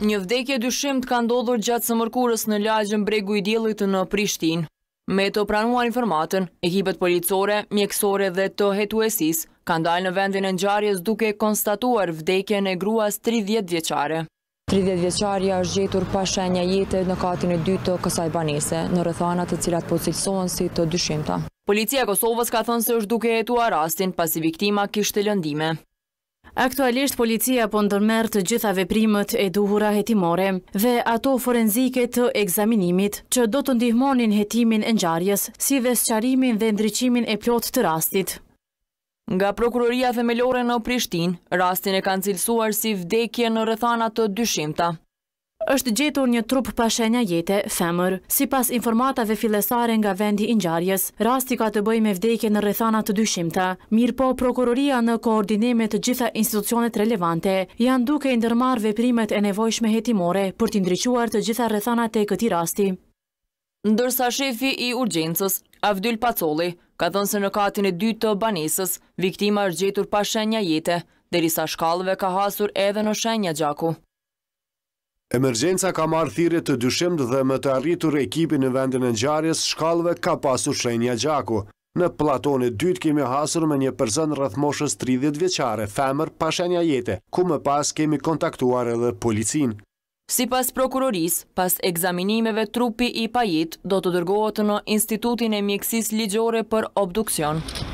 Një vdekje dyshimt ka ndodhur gjatë së mërkurës në lagjën bregu i djelit në Prishtin. Me të pranuar informatën, ekipet policore, mjekësore dhe të hetuesis ka ndalë në vendin e njarjes duke konstatuar vdekje në gruas 30 vjeqare. 30 vjeqarja është gjetur një jetë në katin e dytë të kësaj banese, në rëthanat të cilat po cilësohen si të dyshimta. Policia Kosovës ka thënë se është duke hetuar rastin pasi viktima kishtë të lëndime. Aktualisht, policia po ndërmerë të gjithave primët e duhura jetimore dhe ato forenzike të egzaminimit që do të ndihmonin jetimin e njarjes, si dhe sëqarimin dhe ndryqimin e plot të rastit. Nga prokuroria themelore në Prishtin, rastin e kanë cilësuar si vdekje në rëthanat të dyshimta është gjetur një trup pashenja jete, femër. Si pas informatave filesare nga vendi ingjarjes, rasti ka të bëj me vdekje në rëthanat të dyshimta. Mirë po, prokuroria në koordinimet të gjitha institucionet relevante janë duke indërmar veprimet e nevojshme hetimore për të ndryquar të gjitha rëthanat e këti rasti. Ndërsa shefi i urgjensës, Avdyl Pacoli, ka dhënë se në katin e dy të banesës, viktima është gjetur pashenja jete, derisa shkallëve ka hasur edhe në shenja gjaku. Emergjenca ka marë thirit të dyshimt dhe më të arritur ekipi në vendin e gjarjes shkallëve ka pasur shenja gjaku. Në platonit dytë kemi hasur me një përzën rrëthmoshës 30 vjeqare, femër pashenja jete, ku më pas kemi kontaktuar edhe policin. Si pas prokuroris, pas egzaminimeve trupi i pajit do të dërgohet në Institutin e Mjekësis Ligjore për Obduksion.